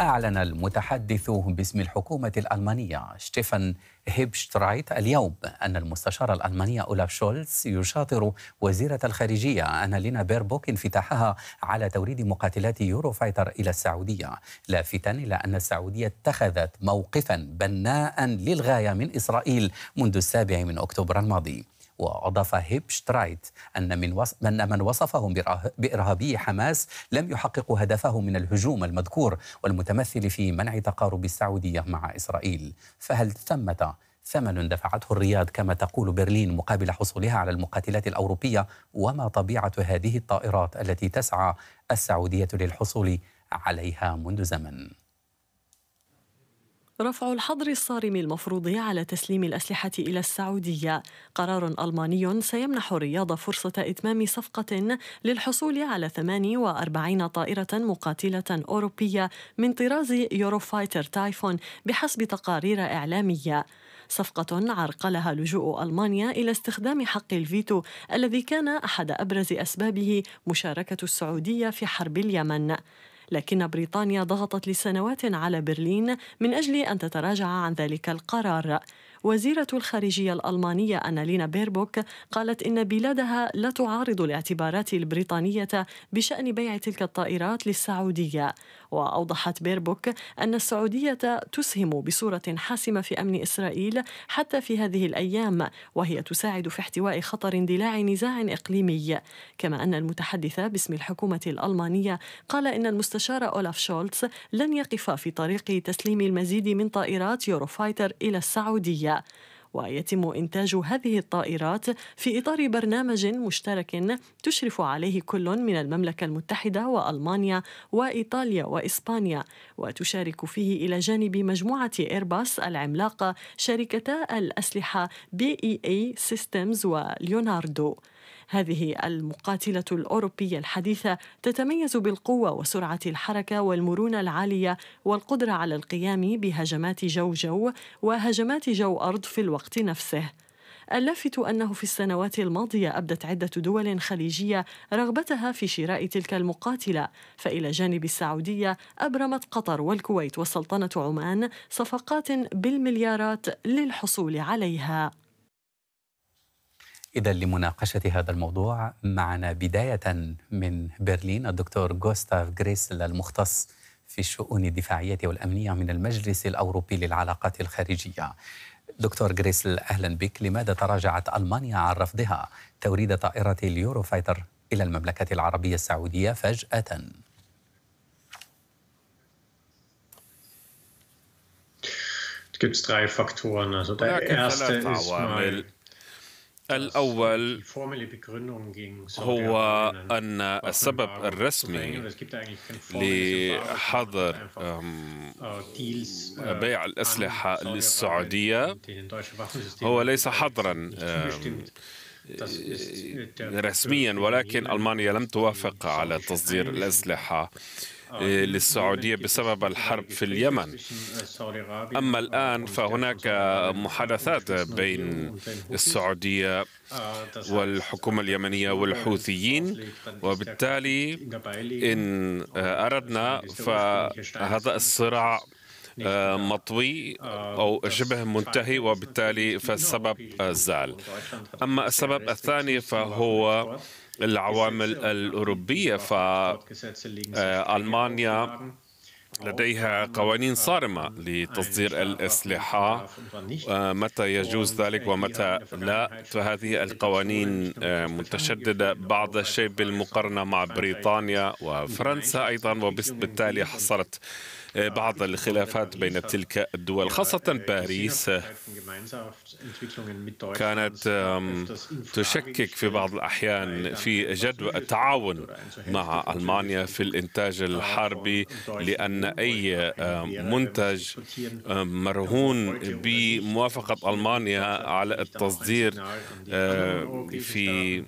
أعلن المتحدث باسم الحكومة الألمانية شتيفان هيبشترايت اليوم أن المستشار الألماني أولاف شولتز يشاطر وزيرة الخارجية أنالينا بيربوك انفتاحها على توريد مقاتلات يوروفايتر إلى السعودية لافتا إلى أن السعودية اتخذت موقفا بناء للغاية من إسرائيل منذ السابع من أكتوبر الماضي وأضاف هيب شترايت أن من, وصف أن من وصفهم بإرهابي حماس لم يحققوا هدفهم من الهجوم المذكور والمتمثل في منع تقارب السعودية مع إسرائيل فهل ثمة ثمن دفعته الرياض كما تقول برلين مقابل حصولها على المقاتلات الأوروبية وما طبيعة هذه الطائرات التي تسعى السعودية للحصول عليها منذ زمن رفع الحظر الصارم المفروض على تسليم الأسلحة إلى السعودية قرار ألماني سيمنح الرياض فرصة إتمام صفقة للحصول على 48 طائرة مقاتلة أوروبية من طراز يوروفايتر تايفون بحسب تقارير إعلامية صفقة عرقلها لجوء ألمانيا إلى استخدام حق الفيتو الذي كان أحد أبرز أسبابه مشاركة السعودية في حرب اليمن لكن بريطانيا ضغطت لسنوات على برلين من أجل أن تتراجع عن ذلك القرار وزيرة الخارجية الألمانية أنالينا بيربوك قالت إن بلادها لا تعارض الاعتبارات البريطانية بشأن بيع تلك الطائرات للسعودية وأوضحت بيربوك أن السعودية تسهم بصورة حاسمة في أمن إسرائيل حتى في هذه الأيام وهي تساعد في احتواء خطر اندلاع نزاع إقليمي كما أن المتحدث باسم الحكومة الألمانية قال إن المستشار أولاف شولتز لن يقف في طريق تسليم المزيد من طائرات يوروفايتر إلى السعودية ويتم إنتاج هذه الطائرات في إطار برنامج مشترك تشرف عليه كل من المملكة المتحدة وألمانيا وإيطاليا وإسبانيا وتشارك فيه إلى جانب مجموعة إيرباص العملاقة شركتا الأسلحة بي إي إي سيستمز وليوناردو هذه المقاتلة الأوروبية الحديثة تتميز بالقوة وسرعة الحركة والمرونة العالية والقدرة على القيام بهجمات جو جو وهجمات جو أرض في الوقت نفسه. اللافت أنه في السنوات الماضية أبدت عدة دول خليجية رغبتها في شراء تلك المقاتلة فإلى جانب السعودية أبرمت قطر والكويت وسلطنة عمان صفقات بالمليارات للحصول عليها إذا لمناقشة هذا الموضوع معنا بداية من برلين الدكتور جوستاف غريسل المختص في الشؤون الدفاعية والأمنية من المجلس الأوروبي للعلاقات الخارجية دكتور غريسل أهلا بك لماذا تراجعت ألمانيا عن رفضها توريد طائرة اليوروفايتر إلى المملكة العربية السعودية فجأة هناك ثلاث عوامل الأول هو أن السبب الرسمي لحظر äh, äh, äh، بيع الأسلحة للسعودية هو ليس حظرا رسميا ولكن ألمانيا لم توافق على تصدير الأسلحة آه، آه، للسعودية بسبب الحرب في اليمن أما آه، الآن فهناك محادثات بين السعودية والحكومة اليمنية والحوثيين وبالتالي إن أردنا فهذا الصراع مطوي او شبه منتهي وبالتالي فالسبب زال اما السبب الثاني فهو العوامل الأوروبية فألمانيا آه، لديها قوانين صارمة لتصدير الأسلحة آه، متى يجوز ذلك ومتى لا فهذه القوانين آه، متشددة بعض الشيء بالمقارنة مع بريطانيا وفرنسا أيضا وبالتالي حصلت بعض الخلافات بين تلك الدول خاصة باريس كانت تشكك في بعض الأحيان في جدوى التعاون مع ألمانيا في الإنتاج الحربي لأن أي منتج مرهون بموافقة ألمانيا على التصدير آه، في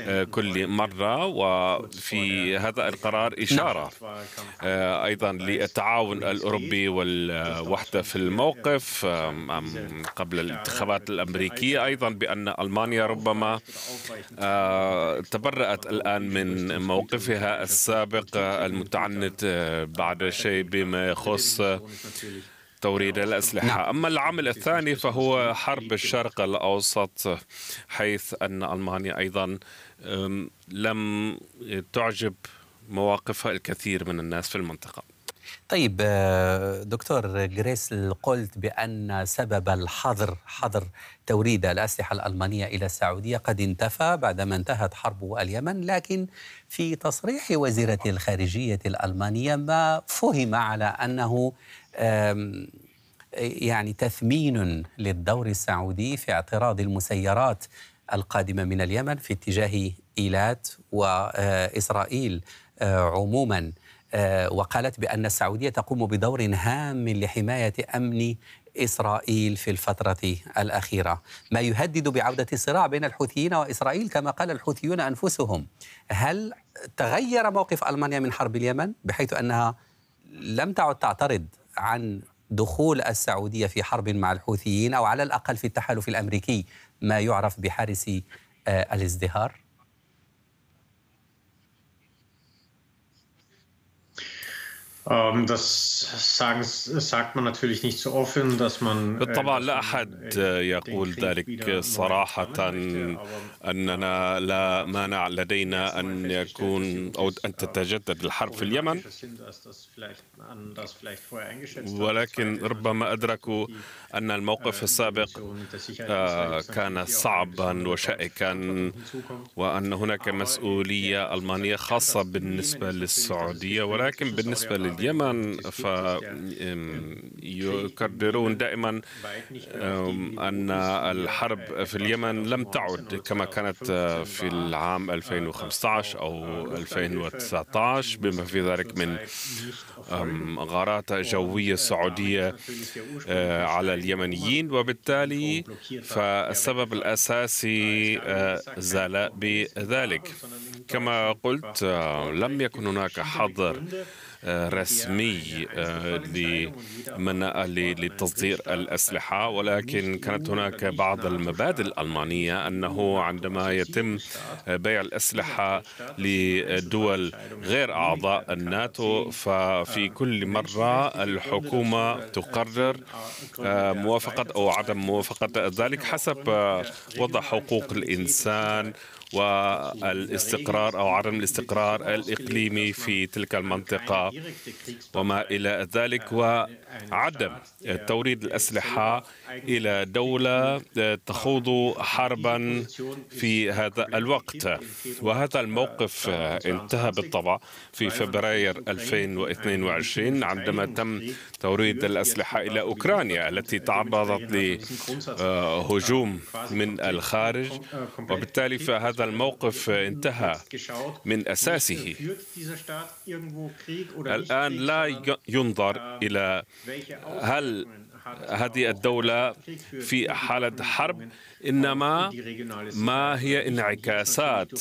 آه، كل مرة وفي هذا القرار نعم. إشارة آه، أيضا للتعاون الأوروبي والوحدة في الموقف قبل الانتخابات الأمريكية أيضا بأن ألمانيا ربما آه، تبرأت الآن من موقفها السابق المتعنت بعد شيء بما يخص توريد الأسلحة نعم. أما العامل الثاني فهو حرب الشرق الأوسط حيث أن ألمانيا أيضا لم تعجب مواقفها الكثير من الناس في المنطقة طيب آه، دكتور جريسل قلت بأن سبب الحظر حظر توريد الأسلحة الألمانية إلى السعودية قد انتفى بعدما انتهت حرب اليمن لكن في تصريح وزيرة الخارجية الألمانية ما فهم على أنه يعني تثمين للدور السعودي في اعتراض المسيرات القادمة من اليمن في اتجاه إيلات وإسرائيل آه، عموما آه، وقالت بأن السعودية تقوم بدور هام لحماية أمن إسرائيل في الفترة الأخيرة ما يهدد بعودة الصراع بين الحوثيين وإسرائيل كما قال الحوثيون أنفسهم هل تغير موقف ألمانيا من حرب اليمن بحيث أنها لم تعد تعترض عن دخول السعودية في حرب مع الحوثيين أو على الأقل في التحالف الأمريكي ما يعرف بحارس آه، الازدهار Ähm, das sagt man natürlich nicht so offen, dass man äh, بالطبع لا أحد آه، يقول ذلك صراحة أننا لا مانع لدينا أن يكون أو أن äh, تتجدد الحرب في اليمن ولكن ربما أدركوا أن الموقف äh, السابق آه، كان صعبا وشائكا وأن هناك مسؤولية ألمانية خاصة بالنسبة للسعودية ولكن بالنسبة لل اليمن فيكررون دائما أن الحرب في اليمن لم تعد كما كانت في العام 2015 أو 2019 بما في ذلك من غارات جوية سعودية على اليمنيين وبالتالي فالسبب الأساسي زال بذلك كما قلت لم يكن هناك حظر رسمي آه، لتصدير الأسلحة ولكن كانت هناك بعض المبادئ الألمانية أنه عندما يتم بيع الأسلحة لدول غير أعضاء الناتو ففي كل مرة الحكومة تقرر آه، موافقة أو عدم موافقة ذلك حسب آه، وضع حقوق الإنسان والاستقرار أو عدم الاستقرار الإقليمي في تلك المنطقة وما إلى ذلك وعدم توريد الأسلحة إلى دولة تخوض حربا في هذا الوقت وهذا الموقف انتهى بالطبع في فبراير 2022 عندما تم توريد الأسلحة إلى أوكرانيا التي تعرضت لهجوم من الخارج وبالتالي فهذا هذا الموقف انتهى من أساسه الآن لا ينظر إلى هل هذه الدولة في حالة حرب إنما ما هي انعكاسات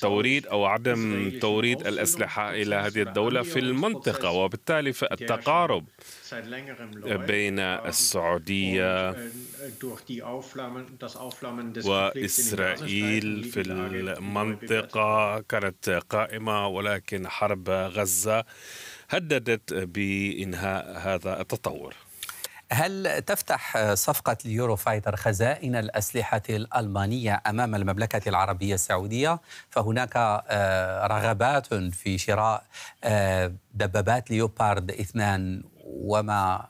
توريد أو عدم توريد الأسلحة إلى هذه الدولة في المنطقة وبالتالي فالتقارب بين السعودية وإسرائيل في المنطقة كانت قائمة ولكن حرب غزة هددت بإنهاء هذا التطور هل تفتح صفقة اليورو فايتر خزائن الأسلحة الألمانية أمام المملكة العربية السعودية فهناك آه، رغبات في شراء آه، دبابات ليوبارد اثنان وما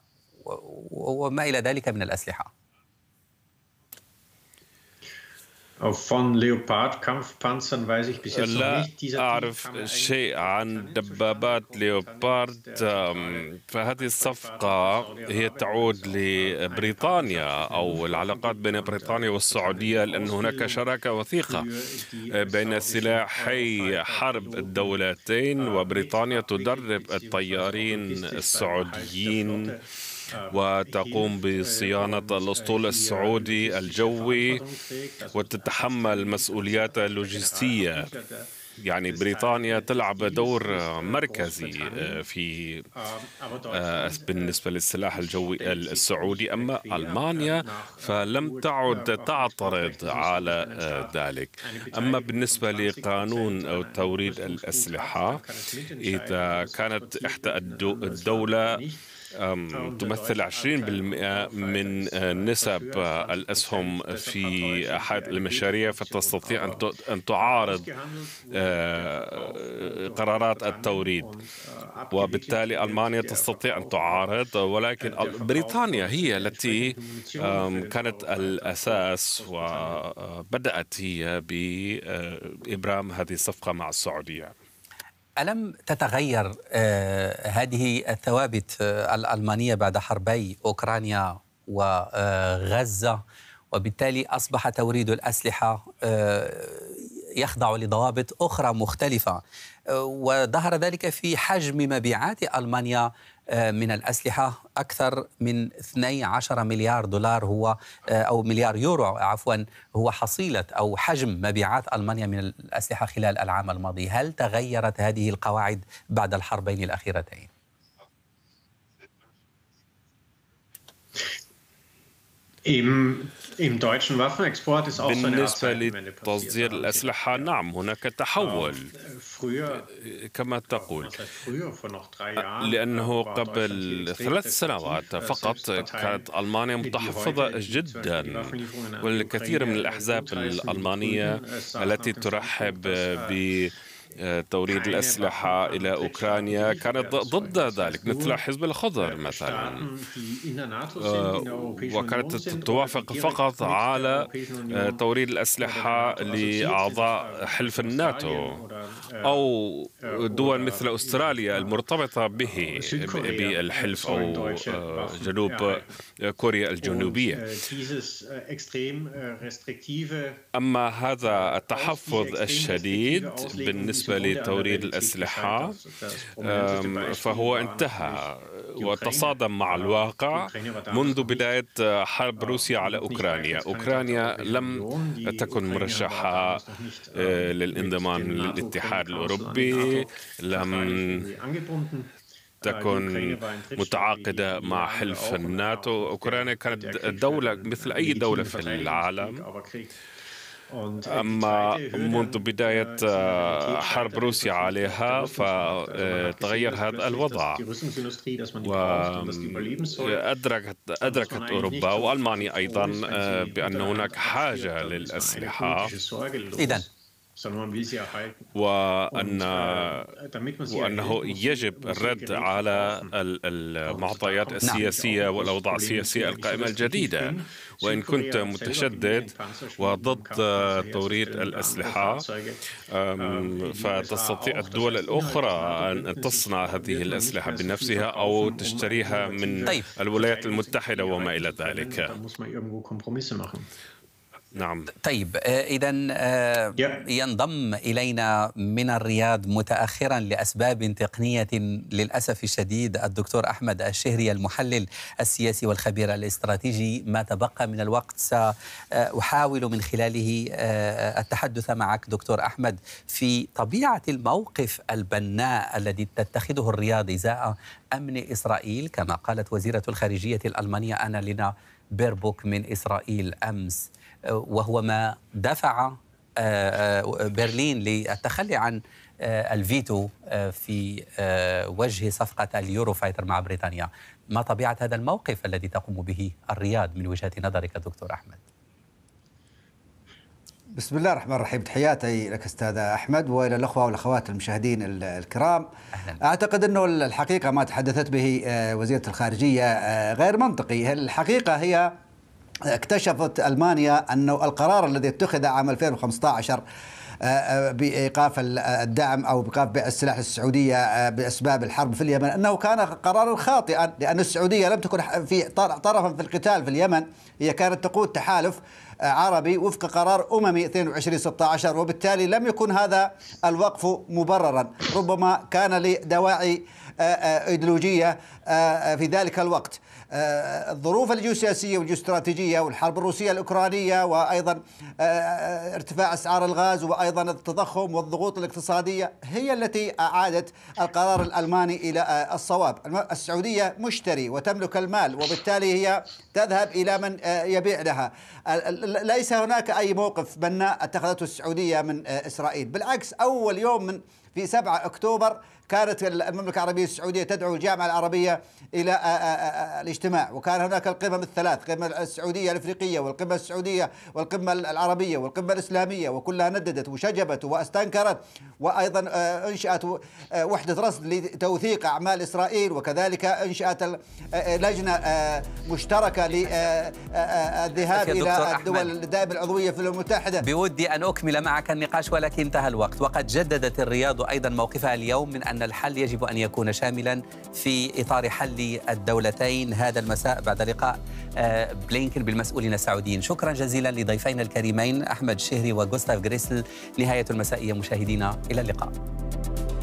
وما إلى ذلك من الأسلحة von Leopard Kampfpanzern weiß ich bis jetzt لا nicht. Dieser أعرف شيء عن دبابات ليوبارد فهذه الصفقة هي تعود لبريطانيا أو العلاقات بين بريطانيا والسعودية لأن هناك شراكة وثيقة بين سلاحي حرب الدولتين وبريطانيا تدرب الطيارين السعوديين وتقوم بصيانة الأسطول السعودي الجوي وتتحمل مسؤوليات اللوجستية يعني بريطانيا تلعب دور مركزي آه، في آه، بالنسبة للسلاح الجوي السعودي أما ألمانيا فلم تعد تعترض على آه، ذلك أما بالنسبة لقانون أو توريد الأسلحة إذا كانت إحدى الدولة تمثل 20% من نسب الأسهم في أحد المشاريع فتستطيع أن تعارض آه، uh, قرارات التوريد uh, وبالتالي ألمانيا تستطيع أن تعارض ولكن بريطانيا هي التي كانت الأساس وبدأت آه، هي بإبرام هذه الصفقة مع السعودية ألم تتغير آه، هذه الثوابت آه، الألمانية بعد حربي أوكرانيا وغزة آه، وبالتالي أصبح توريد الأسلحة يخضع لضوابط أخرى مختلفة وظهر ذلك في حجم مبيعات ألمانيا آه، من الأسلحة أكثر من 12 مليار دولار هو آه، أو مليار يورو عفوا هو حصيلة أو حجم مبيعات ألمانيا من الأسلحة خلال العام الماضي هل تغيرت هذه القواعد بعد الحربين الأخيرتين؟ Im بالنسبة لتصدير الأسلحة نعم هناك تحول كما تقول لأنه قبل ثلاث سنوات فقط كانت ألمانيا متحفظة جدا والكثير من الأحزاب الألمانية التي ترحب ب توريد الأسلحة إلى أوكرانيا كانت ضد ذلك مثل حزب الخضر مثلا آه، وكانت توافق فقط على آه، توريد الأسلحة لأعضاء حلف الناتو أو دول مثل أستراليا المرتبطة به بالحلف أو آه، جنوب كوريا الجنوبية أما هذا التحفظ الشديد بالنسبة بالنسبة لتوريد الأسلحة فهو انتهى وتصادم مع الواقع منذ بداية حرب آه، روسيا على أوكرانيا أوكرانيا لم تكن مرشحة آه، آه، للانضمام للاتحاد الأوروبي لم تكن متعاقدة مع حلف الناتو أوكرانيا كانت دولة مثل أي دولة في العالم أما منذ بداية آه، حرب روسيا عليها فتغير هذا الوضع وأدركت آه، أدركت أوروبا وألمانيا أيضا آه، بأن هناك حاجة للأسلحة إذا وأن وأنه يجب الرد على المعطيات السياسية والأوضاع السياسية القائمة الجديدة وإن كنت متشدد وضد توريد الأسلحة فتستطيع الدول الأخرى أن تصنع هذه الأسلحة بنفسها أو تشتريها من الولايات المتحدة وما إلى ذلك نعم طيب آه، إذا آه، ينضم إلينا من الرياض متأخرا لأسباب تقنية للأسف الشديد الدكتور أحمد الشهري المحلل السياسي والخبير الاستراتيجي ما تبقى من الوقت سأحاول من خلاله آه، التحدث معك دكتور أحمد في طبيعة الموقف البناء الذي تتخذه الرياض إزاء أمن إسرائيل كما قالت وزيرة الخارجية الألمانية أنا لنا بيربوك من إسرائيل أمس وهو ما دفع آه، آه، برلين للتخلي عن آه، الفيتو في وجه صفقة اليورو فايتر مع بريطانيا ما طبيعة هذا الموقف الذي تقوم به الرياض من وجهة نظرك دكتور أحمد بسم الله الرحمن الرحيم تحياتي لك استاذ احمد والى الاخوه والاخوات المشاهدين الكرام أهلاً. اعتقد انه الحقيقه ما تحدثت به وزيره الخارجيه غير منطقي الحقيقه هي اكتشفت المانيا انه القرار الذي اتخذ عام 2015 آه، آه، بايقاف الدعم او بايقاف بيع السلاح للسعوديه آه، باسباب الحرب في اليمن انه كان قرارا خاطئا لان السعوديه لم تكن في طرفا في القتال في اليمن هي كانت تقود تحالف عربي وفق قرار اممي 2216 وبالتالي لم يكن هذا الوقف مبررا ربما كان لدواعي ايديولوجيه في ذلك الوقت آه، الظروف الجيوسياسية والجيوستراتيجية والحرب الروسية الأوكرانية وأيضا آه، آه، ارتفاع أسعار الغاز وأيضا التضخم والضغوط الاقتصادية هي التي أعادت القرار الألماني إلى الصواب السعودية مشتري وتملك المال وبالتالي هي تذهب إلى من يبيع لها ليس هناك أي موقف بناء اتخذته السعودية من إسرائيل بالعكس أول يوم من في 7 أكتوبر كانت المملكة العربية السعودية تدعو الجامعة العربية إلى الاجتماع وكان هناك القمم الثلاث القمة السعودية الأفريقية والقمة السعودية والقمة العربية والقمة الإسلامية وكلها نددت وشجبت واستنكرت وأيضا أنشأت وحدة رصد لتوثيق أعمال إسرائيل وكذلك أنشأت لجنة مشتركة للذهاب إلى الدول الدائمة العضوية في الأمم المتحدة بودي أن أكمل معك النقاش ولكن انتهى الوقت وقد جددت الرياض تتفاضل أيضا موقفها اليوم من أن الحل يجب أن يكون شاملا في إطار حل الدولتين هذا المساء بعد لقاء آه، بلينكن بالمسؤولين السعوديين شكرا جزيلا لضيفينا الكريمين أحمد شهري وغوستاف غريسل نهاية المسائية مشاهدينا إلى اللقاء